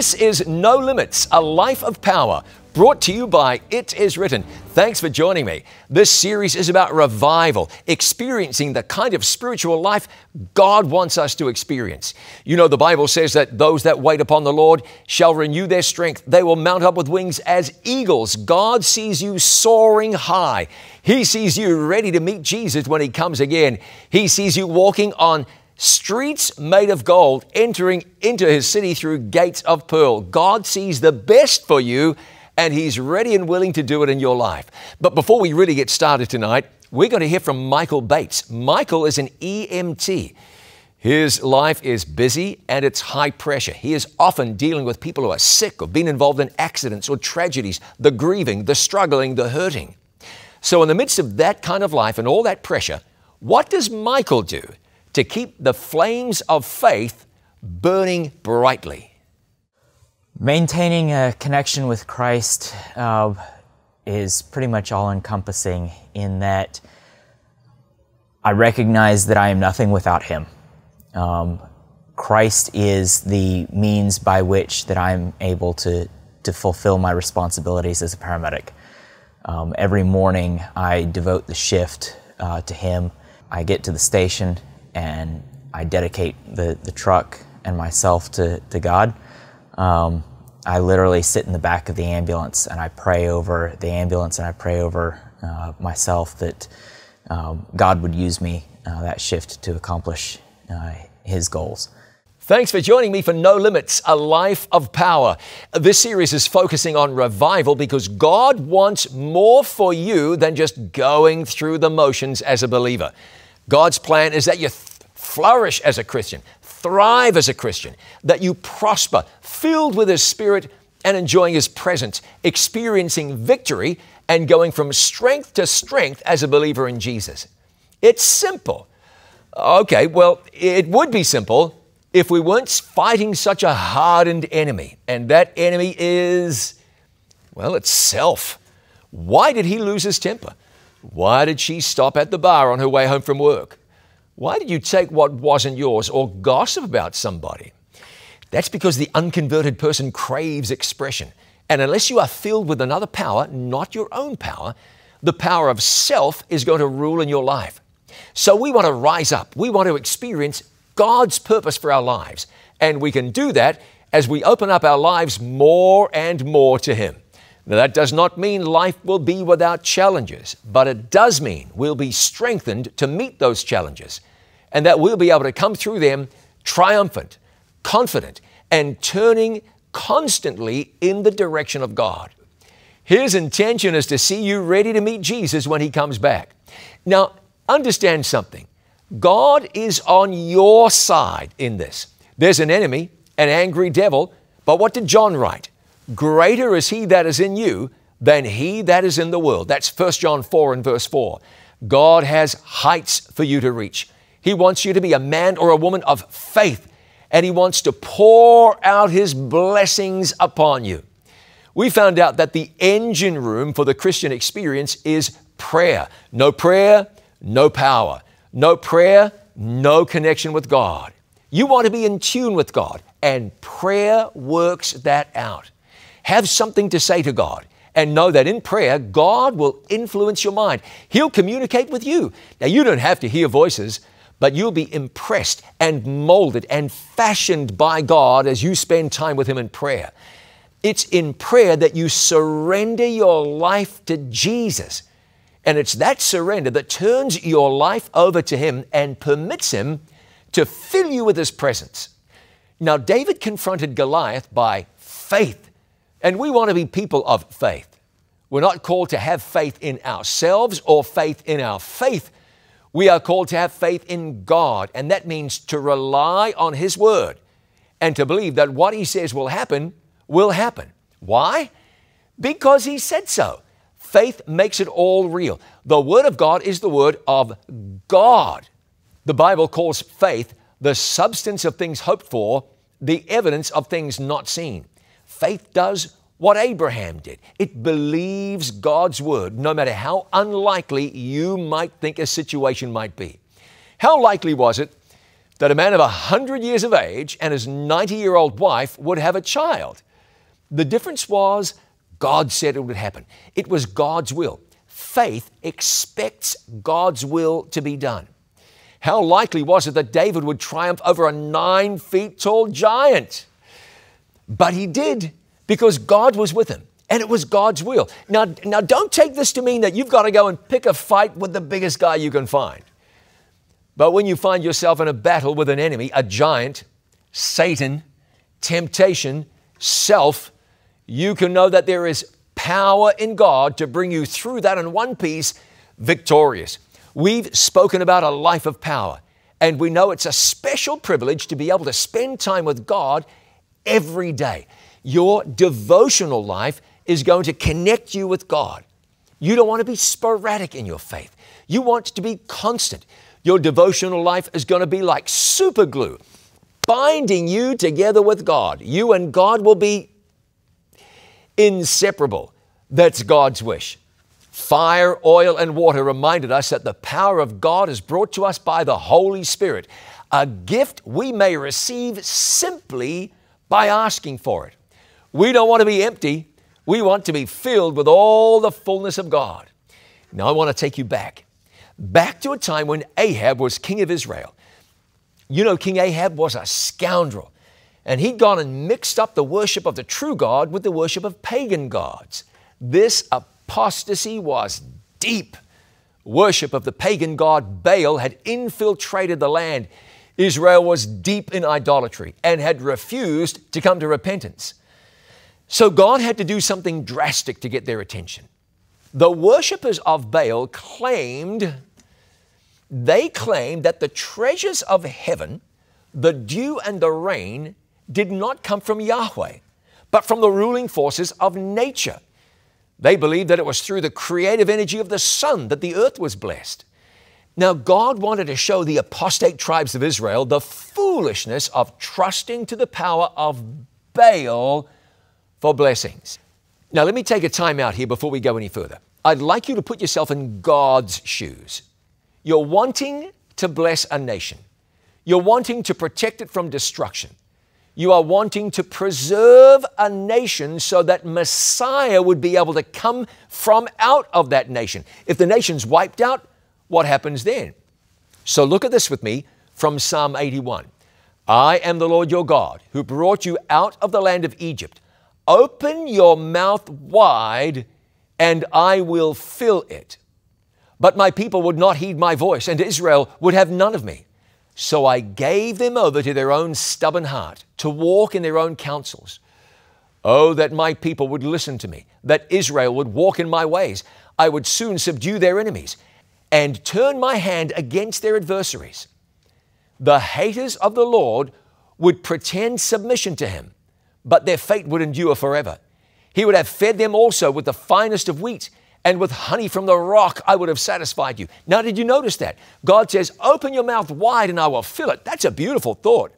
This is No Limits, a life of power, brought to you by It Is Written. Thanks for joining me. This series is about revival, experiencing the kind of spiritual life God wants us to experience. You know, the Bible says that those that wait upon the Lord shall renew their strength. They will mount up with wings as eagles. God sees you soaring high. He sees you ready to meet Jesus when He comes again. He sees you walking on streets made of gold entering into his city through gates of pearl. God sees the best for you and he's ready and willing to do it in your life. But before we really get started tonight, we're going to hear from Michael Bates. Michael is an EMT. His life is busy and it's high pressure. He is often dealing with people who are sick or been involved in accidents or tragedies, the grieving, the struggling, the hurting. So, in the midst of that kind of life and all that pressure, what does Michael do to keep the flames of faith burning brightly. Maintaining a connection with Christ uh, is pretty much all encompassing in that I recognize that I am nothing without Him. Um, Christ is the means by which that I'm able to, to fulfill my responsibilities as a paramedic. Um, every morning I devote the shift uh, to Him. I get to the station and I dedicate the, the truck and myself to, to God. Um, I literally sit in the back of the ambulance and I pray over the ambulance and I pray over uh, myself that um, God would use me uh, that shift to accomplish uh, His goals. Thanks for joining me for No Limits, a life of power. This series is focusing on revival because God wants more for you than just going through the motions as a believer. God's plan is that you flourish as a Christian, thrive as a Christian, that you prosper, filled with His Spirit and enjoying His presence, experiencing victory and going from strength to strength as a believer in Jesus. It's simple. Okay, well, it would be simple if we weren't fighting such a hardened enemy. And that enemy is, well, it's self. Why did he lose his temper? Why did she stop at the bar on her way home from work? Why did you take what wasn't yours or gossip about somebody? That's because the unconverted person craves expression. And unless you are filled with another power, not your own power, the power of self is going to rule in your life. So we want to rise up. We want to experience God's purpose for our lives. And we can do that as we open up our lives more and more to Him. Now, that does not mean life will be without challenges, but it does mean we'll be strengthened to meet those challenges and that we'll be able to come through them triumphant, confident, and turning constantly in the direction of God. His intention is to see you ready to meet Jesus when He comes back. Now, understand something God is on your side in this. There's an enemy, an angry devil, but what did John write? greater is he that is in you than he that is in the world. That's 1 John 4 and verse 4. God has heights for you to reach. He wants you to be a man or a woman of faith, and He wants to pour out His blessings upon you. We found out that the engine room for the Christian experience is prayer. No prayer, no power. No prayer, no connection with God. You want to be in tune with God, and prayer works that out. Have something to say to God and know that in prayer, God will influence your mind. He'll communicate with you. Now, you don't have to hear voices, but you'll be impressed and molded and fashioned by God as you spend time with Him in prayer. It's in prayer that you surrender your life to Jesus. And it's that surrender that turns your life over to Him and permits Him to fill you with His presence. Now, David confronted Goliath by faith and we want to be people of faith. We're not called to have faith in ourselves or faith in our faith. We are called to have faith in God, and that means to rely on His Word and to believe that what He says will happen will happen. Why? Because He said so. Faith makes it all real. The Word of God is the Word of God. The Bible calls faith the substance of things hoped for, the evidence of things not seen. Faith does what Abraham did. It believes God's word, no matter how unlikely you might think a situation might be. How likely was it that a man of 100 years of age and his 90 year old wife would have a child? The difference was God said it would happen. It was God's will. Faith expects God's will to be done. How likely was it that David would triumph over a nine feet tall giant? But he did because God was with him and it was God's will. Now, now don't take this to mean that you've got to go and pick a fight with the biggest guy you can find. But when you find yourself in a battle with an enemy, a giant, Satan, temptation, self, you can know that there is power in God to bring you through that in one piece victorious. We've spoken about a life of power, and we know it's a special privilege to be able to spend time with God every day. Your devotional life is going to connect you with God. You don't want to be sporadic in your faith. You want to be constant. Your devotional life is going to be like super glue, binding you together with God. You and God will be inseparable. That's God's wish. Fire, oil, and water reminded us that the power of God is brought to us by the Holy Spirit, a gift we may receive simply by asking for it. We don't want to be empty. We want to be filled with all the fullness of God. Now, I want to take you back, back to a time when Ahab was king of Israel. You know, King Ahab was a scoundrel, and he'd gone and mixed up the worship of the true God with the worship of pagan gods. This apostasy was deep. Worship of the pagan god Baal had infiltrated the land Israel was deep in idolatry and had refused to come to repentance. So God had to do something drastic to get their attention. The worshippers of Baal claimed they claimed that the treasures of heaven, the dew and the rain, did not come from Yahweh, but from the ruling forces of nature. They believed that it was through the creative energy of the sun that the earth was blessed. Now, God wanted to show the apostate tribes of Israel the foolishness of trusting to the power of Baal for blessings. Now, let me take a time out here before we go any further. I'd like you to put yourself in God's shoes. You're wanting to bless a nation, you're wanting to protect it from destruction. You are wanting to preserve a nation so that Messiah would be able to come from out of that nation. If the nation's wiped out, what happens then? So look at this with me from Psalm 81. I am the Lord your God who brought you out of the land of Egypt. Open your mouth wide and I will fill it. But my people would not heed my voice, and Israel would have none of me. So I gave them over to their own stubborn heart, to walk in their own counsels. Oh, that my people would listen to me, that Israel would walk in my ways. I would soon subdue their enemies and turn my hand against their adversaries. The haters of the Lord would pretend submission to him, but their fate would endure forever. He would have fed them also with the finest of wheat, and with honey from the rock I would have satisfied you. Now, did you notice that? God says, Open your mouth wide and I will fill it. That's a beautiful thought.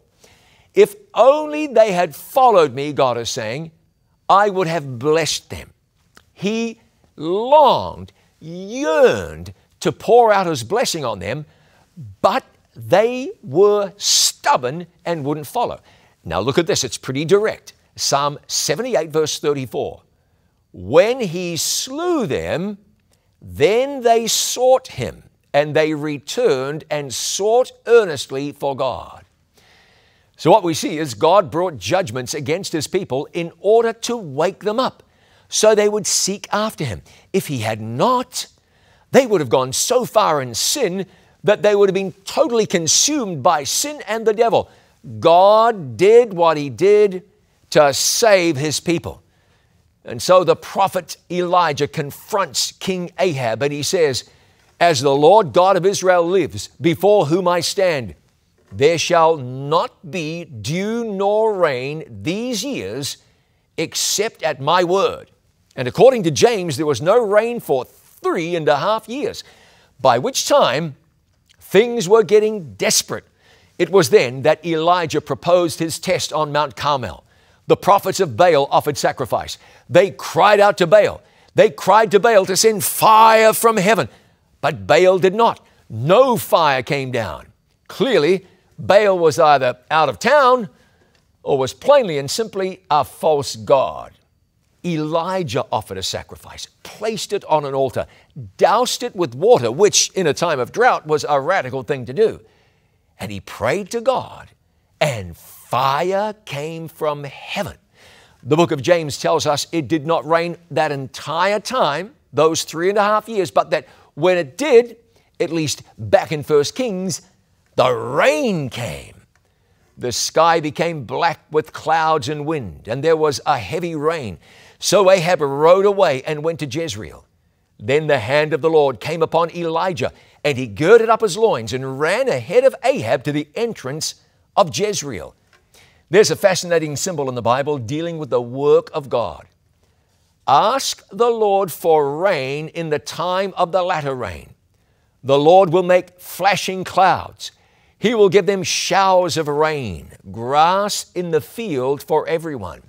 If only they had followed me, God is saying, I would have blessed them. He longed, yearned to pour out His blessing on them, but they were stubborn and wouldn't follow. Now look at this, it's pretty direct. Psalm 78, verse 34. When he slew them, then they sought him, and they returned and sought earnestly for God. So, what we see is God brought judgments against his people in order to wake them up so they would seek after him. If he had not, they would have gone so far in sin that they would have been totally consumed by sin and the devil. God did what He did to save His people. And so the prophet Elijah confronts King Ahab and he says, As the Lord God of Israel lives, before whom I stand, there shall not be dew nor rain these years except at my word. And according to James, there was no rain for three and a half years, by which time things were getting desperate. It was then that Elijah proposed his test on Mount Carmel. The prophets of Baal offered sacrifice. They cried out to Baal. They cried to Baal to send fire from heaven, but Baal did not. No fire came down. Clearly, Baal was either out of town or was plainly and simply a false god. Elijah offered a sacrifice, placed it on an altar, doused it with water, which in a time of drought was a radical thing to do. And he prayed to God, and fire came from heaven. The book of James tells us it did not rain that entire time, those three and a half years, but that when it did, at least back in First Kings, the rain came. The sky became black with clouds and wind, and there was a heavy rain. So Ahab rode away and went to Jezreel. Then the hand of the Lord came upon Elijah, and he girded up his loins and ran ahead of Ahab to the entrance of Jezreel. There's a fascinating symbol in the Bible dealing with the work of God. Ask the Lord for rain in the time of the latter rain. The Lord will make flashing clouds. He will give them showers of rain, grass in the field for everyone.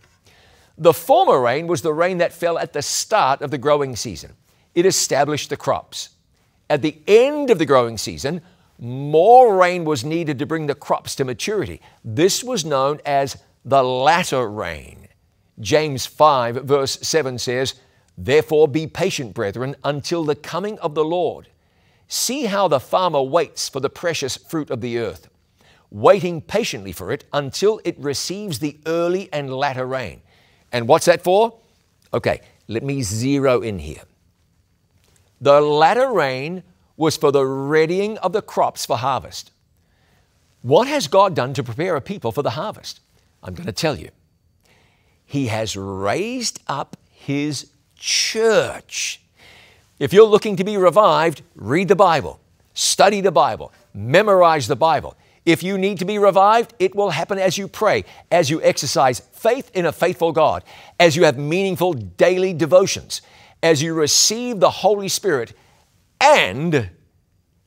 The former rain was the rain that fell at the start of the growing season. It established the crops. At the end of the growing season, more rain was needed to bring the crops to maturity. This was known as the latter rain. James 5, verse 7 says, Therefore be patient, brethren, until the coming of the Lord. See how the farmer waits for the precious fruit of the earth, waiting patiently for it until it receives the early and latter rain. And what's that for? Okay, let me zero in here. The latter rain was for the readying of the crops for harvest. What has God done to prepare a people for the harvest? I'm going to tell you. He has raised up His church. If you're looking to be revived, read the Bible, study the Bible, memorize the Bible. If you need to be revived, it will happen as you pray, as you exercise faith in a faithful God, as you have meaningful daily devotions, as you receive the Holy Spirit, and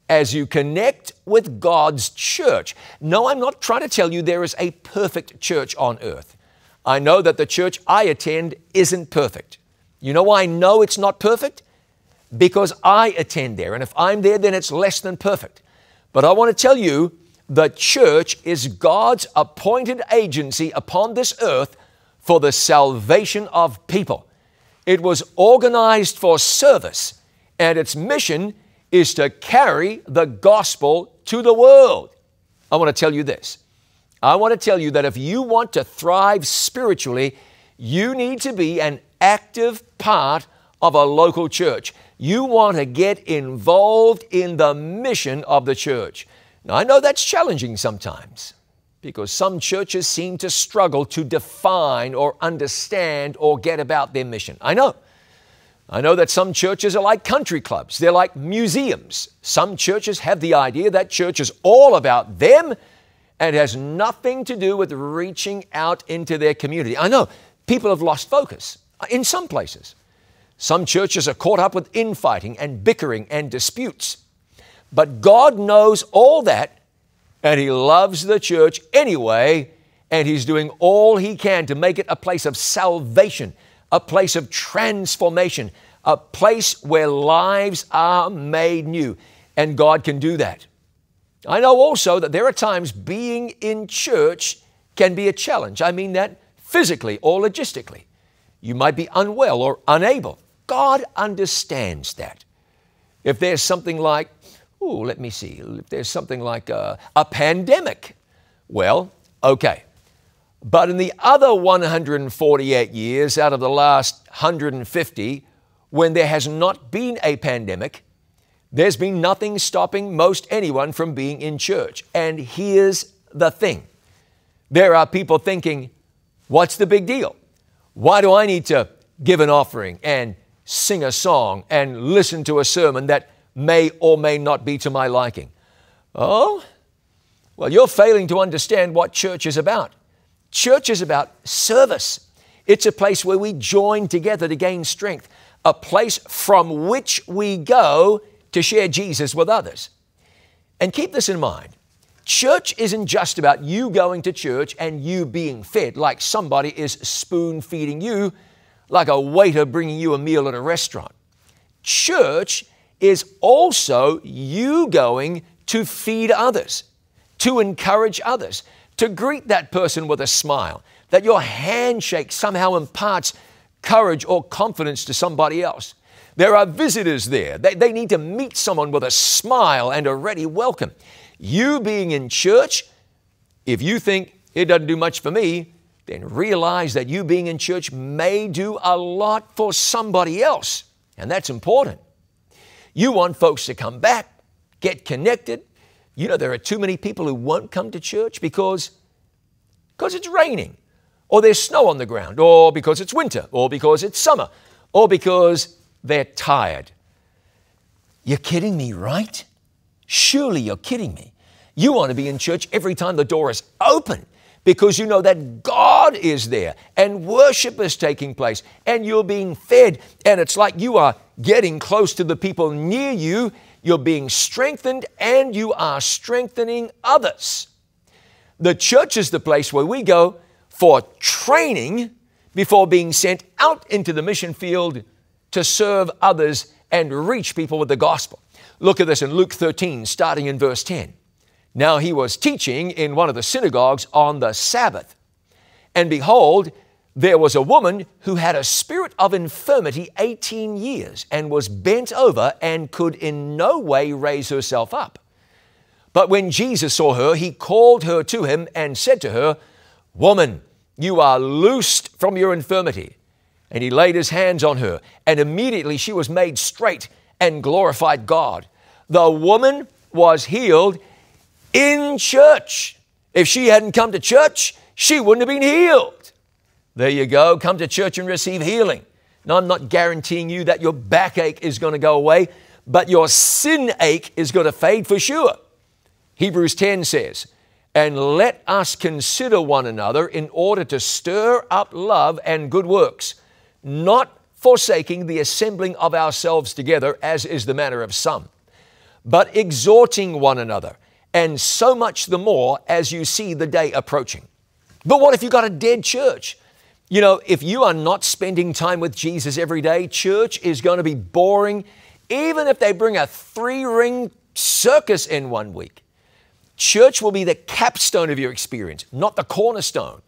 as you connect with God's church. No, I'm not trying to tell you there is a perfect church on earth. I know that the church I attend isn't perfect. You know why I know it's not perfect? Because I attend there, and if I'm there, then it's less than perfect. But I want to tell you, the church is God's appointed agency upon this earth for the salvation of people. It was organized for service, and its mission is to carry the gospel to the world. I want to tell you this. I want to tell you that if you want to thrive spiritually, you need to be an active part of a local church. You want to get involved in the mission of the church. Now, I know that's challenging sometimes because some churches seem to struggle to define or understand or get about their mission. I know. I know that some churches are like country clubs, they're like museums. Some churches have the idea that church is all about them and has nothing to do with reaching out into their community. I know people have lost focus in some places. Some churches are caught up with infighting and bickering and disputes. But God knows all that, and He loves the church anyway, and He's doing all He can to make it a place of salvation, a place of transformation, a place where lives are made new, and God can do that. I know also that there are times being in church can be a challenge. I mean that physically or logistically. You might be unwell or unable. God understands that. If there's something like let me see, if there's something like a, a pandemic, well, okay. But in the other 148 years out of the last 150, when there has not been a pandemic, there's been nothing stopping most anyone from being in church. And here's the thing there are people thinking, what's the big deal? Why do I need to give an offering and sing a song and listen to a sermon that may or may not be to my liking. Oh? Well, you're failing to understand what church is about. Church is about service. It's a place where we join together to gain strength, a place from which we go to share Jesus with others. And keep this in mind church isn't just about you going to church and you being fed, like somebody is spoon feeding you, like a waiter bringing you a meal at a restaurant. Church is also you going to feed others, to encourage others, to greet that person with a smile, that your handshake somehow imparts courage or confidence to somebody else. There are visitors there. They, they need to meet someone with a smile and a ready welcome. You being in church, if you think it doesn't do much for me, then realize that you being in church may do a lot for somebody else. And that's important. You want folks to come back, get connected. You know, there are too many people who won't come to church because, because it's raining, or there's snow on the ground, or because it's winter, or because it's summer, or because they're tired. You're kidding me, right? Surely you're kidding me. You want to be in church every time the door is open because you know that God is there and worship is taking place and you're being fed. And it's like you are getting close to the people near you, you're being strengthened, and you are strengthening others. The church is the place where we go for training before being sent out into the mission field to serve others and reach people with the gospel. Look at this in Luke 13, starting in verse 10. Now he was teaching in one of the synagogues on the Sabbath. And behold, there was a woman who had a spirit of infirmity 18 years and was bent over and could in no way raise herself up. But when Jesus saw her, he called her to him and said to her, Woman, you are loosed from your infirmity. And he laid his hands on her, and immediately she was made straight and glorified God. The woman was healed in church. If she hadn't come to church, she wouldn't have been healed. There you go. Come to church and receive healing. Now, I'm not guaranteeing you that your backache is going to go away, but your sin ache is going to fade for sure. Hebrews 10 says, And let us consider one another in order to stir up love and good works, not forsaking the assembling of ourselves together, as is the manner of some, but exhorting one another and so much the more as you see the day approaching. But what if you've got a dead church? You know, if you are not spending time with Jesus every day, church is going to be boring, even if they bring a three ring circus in one week. Church will be the capstone of your experience, not the cornerstone.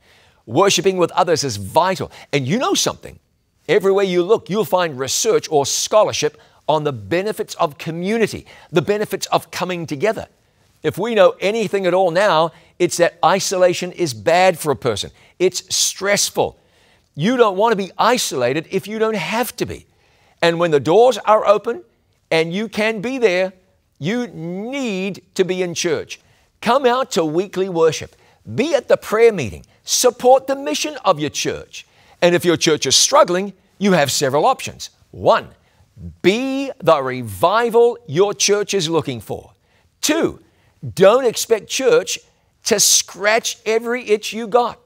Worshipping with others is vital. And you know something. Everywhere you look, you'll find research or scholarship on the benefits of community, the benefits of coming together. If we know anything at all now, it's that isolation is bad for a person. It's stressful. You don't want to be isolated if you don't have to be. And when the doors are open and you can be there, you need to be in church. Come out to weekly worship. Be at the prayer meeting. Support the mission of your church. And if your church is struggling, you have several options. One, be the revival your church is looking for. Two, don't expect church to scratch every itch you got.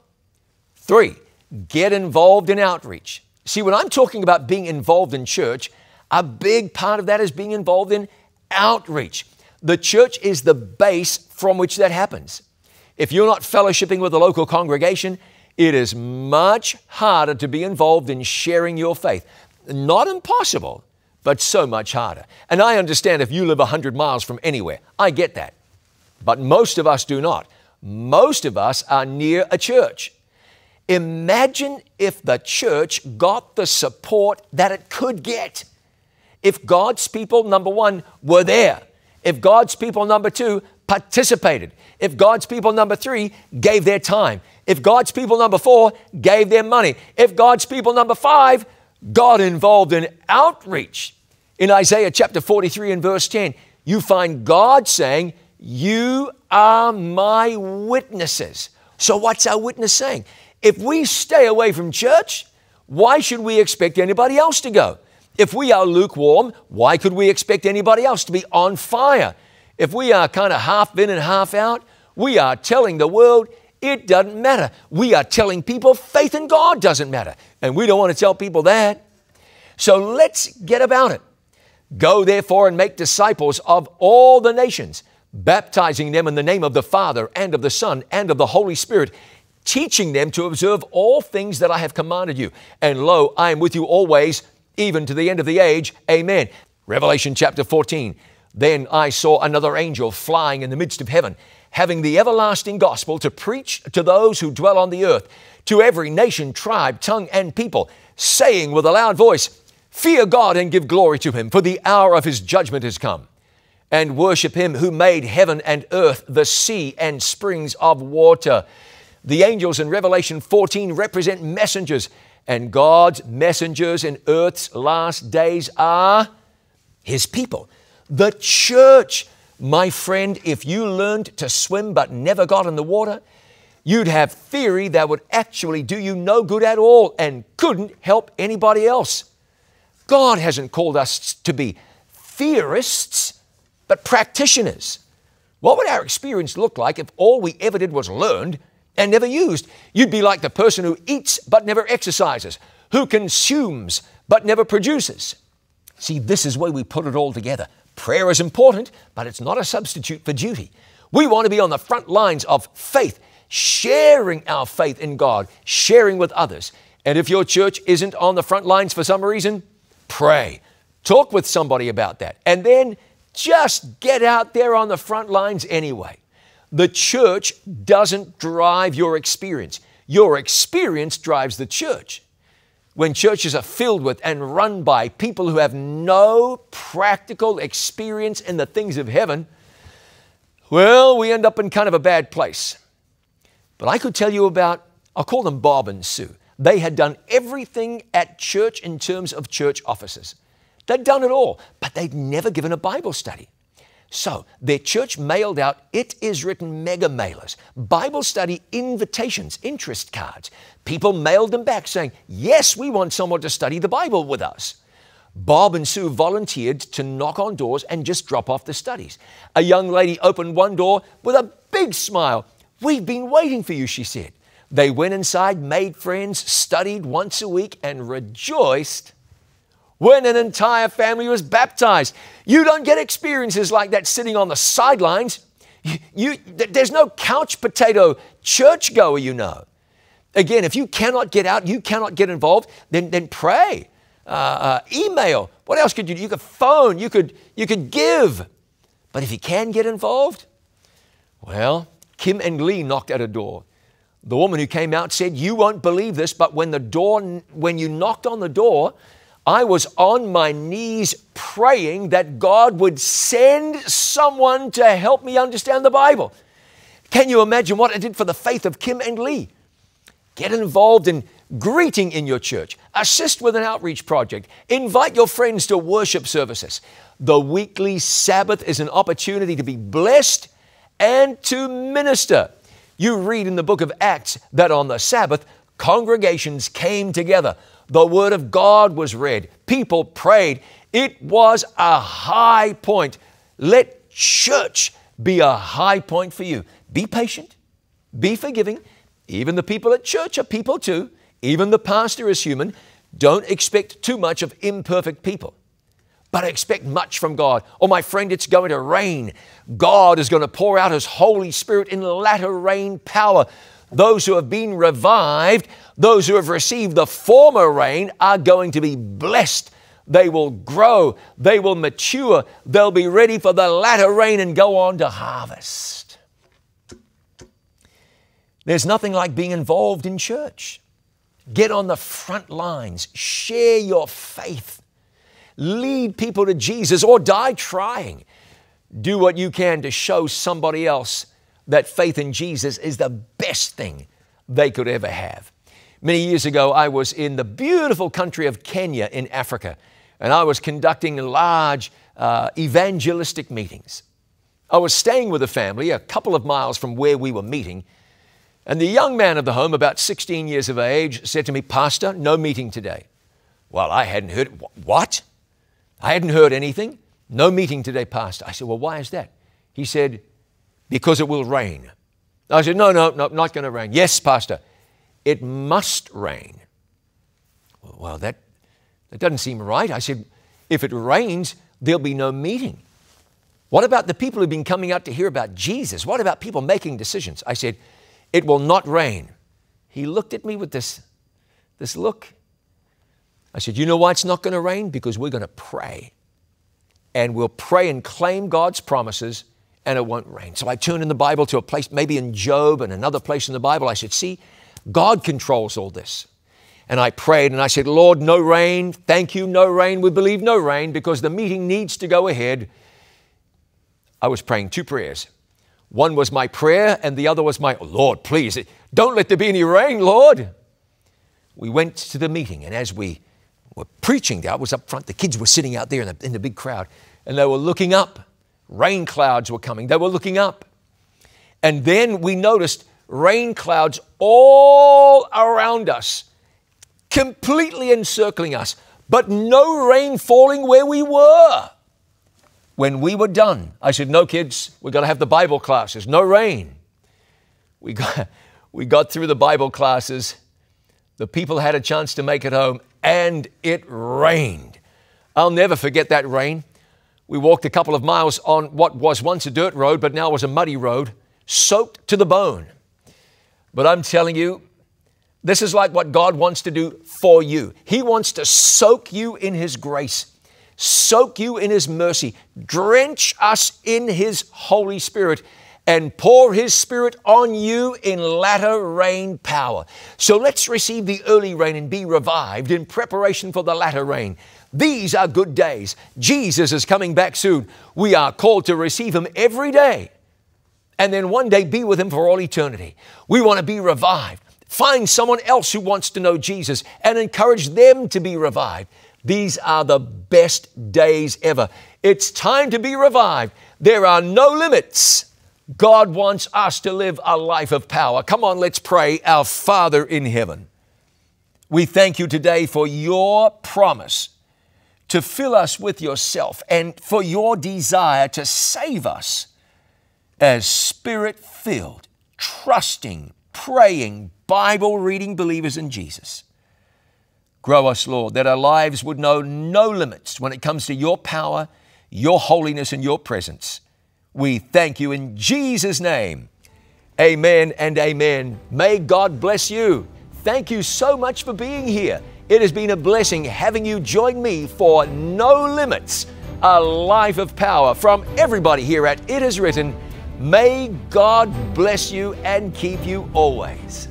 Three, get involved in outreach. See, when I'm talking about being involved in church, a big part of that is being involved in outreach. The church is the base from which that happens. If you're not fellowshipping with a local congregation, it is much harder to be involved in sharing your faith. Not impossible, but so much harder. And I understand if you live 100 miles from anywhere. I get that but most of us do not. Most of us are near a church. Imagine if the church got the support that it could get. If God's people, number one, were there. If God's people, number two, participated. If God's people, number three, gave their time. If God's people, number four, gave their money. If God's people, number five, got involved in outreach. In Isaiah chapter 43 and verse 10, you find God saying, you are my witnesses. So, what's our witness saying? If we stay away from church, why should we expect anybody else to go? If we are lukewarm, why could we expect anybody else to be on fire? If we are kind of half in and half out, we are telling the world it doesn't matter. We are telling people faith in God doesn't matter. And we don't want to tell people that. So let's get about it. Go therefore and make disciples of all the nations baptizing them in the name of the Father and of the Son and of the Holy Spirit, teaching them to observe all things that I have commanded you. And lo, I am with you always, even to the end of the age. Amen. Revelation chapter 14. Then I saw another angel flying in the midst of heaven, having the everlasting gospel to preach to those who dwell on the earth, to every nation, tribe, tongue, and people, saying with a loud voice, Fear God and give glory to Him, for the hour of His judgment has come and worship him who made heaven and earth, the sea and springs of water. The angels in Revelation 14 represent messengers, and God's messengers in earth's last days are his people, the church. My friend, if you learned to swim but never got in the water, you'd have theory that would actually do you no good at all and couldn't help anybody else. God hasn't called us to be theorists, but practitioners. What would our experience look like if all we ever did was learned and never used? You'd be like the person who eats but never exercises, who consumes but never produces. See, this is where we put it all together. Prayer is important, but it's not a substitute for duty. We want to be on the front lines of faith, sharing our faith in God, sharing with others. And if your church isn't on the front lines for some reason, pray. Talk with somebody about that. And then just get out there on the front lines anyway. The church doesn't drive your experience. Your experience drives the church. When churches are filled with and run by people who have no practical experience in the things of heaven, well, we end up in kind of a bad place. But I could tell you about, I'll call them Bob and Sue. They had done everything at church in terms of church offices. They'd done it all, but they'd never given a Bible study. So their church mailed out It Is Written mega mailers, Bible study invitations, interest cards. People mailed them back saying, Yes, we want someone to study the Bible with us. Bob and Sue volunteered to knock on doors and just drop off the studies. A young lady opened one door with a big smile. We've been waiting for you, she said. They went inside, made friends, studied once a week, and rejoiced when an entire family was baptized. You don't get experiences like that sitting on the sidelines. You, you, there's no couch potato churchgoer, you know. Again, if you cannot get out, you cannot get involved, then, then pray. Uh, uh, email. What else could you do? You could phone. You could, you could give. But if you can get involved, well, Kim and Lee knocked at a door. The woman who came out said, You won't believe this, but when the door, when you knocked on the door, I was on my knees praying that God would send someone to help me understand the Bible. Can you imagine what it did for the faith of Kim and Lee? Get involved in greeting in your church, assist with an outreach project, invite your friends to worship services. The weekly Sabbath is an opportunity to be blessed and to minister. You read in the book of Acts that on the Sabbath, congregations came together the Word of God was read. People prayed. It was a high point. Let church be a high point for you. Be patient, be forgiving. Even the people at church are people too. Even the pastor is human. Don't expect too much of imperfect people, but expect much from God. Oh, my friend, it's going to rain. God is going to pour out His Holy Spirit in latter rain power those who have been revived, those who have received the former rain are going to be blessed. They will grow, they will mature, they'll be ready for the latter rain and go on to harvest. There's nothing like being involved in church. Get on the front lines, share your faith, lead people to Jesus, or die trying. Do what you can to show somebody else that faith in Jesus is the best thing they could ever have. Many years ago, I was in the beautiful country of Kenya in Africa, and I was conducting large uh, evangelistic meetings. I was staying with a family a couple of miles from where we were meeting, and the young man of the home, about 16 years of age, said to me, Pastor, no meeting today. Well, I hadn't heard, what? I hadn't heard anything. No meeting today, Pastor. I said, Well, why is that? He said, because it will rain. I said, No, no, no, not going to rain. Yes, Pastor, it must rain. Well, that, that doesn't seem right. I said, If it rains, there'll be no meeting. What about the people who've been coming out to hear about Jesus? What about people making decisions? I said, It will not rain. He looked at me with this, this look. I said, You know why it's not going to rain? Because we're going to pray. And we'll pray and claim God's promises and it won't rain. So I turn in the Bible to a place, maybe in Job and another place in the Bible. I said, See, God controls all this. And I prayed and I said, Lord, no rain. Thank you, no rain. We believe no rain because the meeting needs to go ahead. I was praying two prayers. One was my prayer, and the other was my, Lord, please, don't let there be any rain, Lord. We went to the meeting, and as we were preaching, I was up front, the kids were sitting out there in the, in the big crowd, and they were looking up rain clouds were coming. They were looking up. And then we noticed rain clouds all around us, completely encircling us, but no rain falling where we were. When we were done, I said, No, kids, we're going to have the Bible classes, no rain. We got, we got through the Bible classes. The people had a chance to make it home, and it rained. I'll never forget that rain. We walked a couple of miles on what was once a dirt road, but now was a muddy road, soaked to the bone. But I'm telling you, this is like what God wants to do for you. He wants to soak you in His grace, soak you in His mercy, drench us in His Holy Spirit, and pour His Spirit on you in latter rain power. So let's receive the early rain and be revived in preparation for the latter rain. These are good days. Jesus is coming back soon. We are called to receive Him every day and then one day be with Him for all eternity. We want to be revived. Find someone else who wants to know Jesus and encourage them to be revived. These are the best days ever. It's time to be revived. There are no limits. God wants us to live a life of power. Come on, let's pray. Our Father in heaven, we thank you today for your promise to fill us with yourself and for your desire to save us as spirit filled, trusting, praying, Bible reading believers in Jesus. Grow us, Lord, that our lives would know no limits when it comes to your power, your holiness, and your presence. We thank you in Jesus' name. Amen and amen. May God bless you. Thank you so much for being here. It has been a blessing having you join me for No Limits, a life of power from everybody here at It Is Written. May God bless you and keep you always.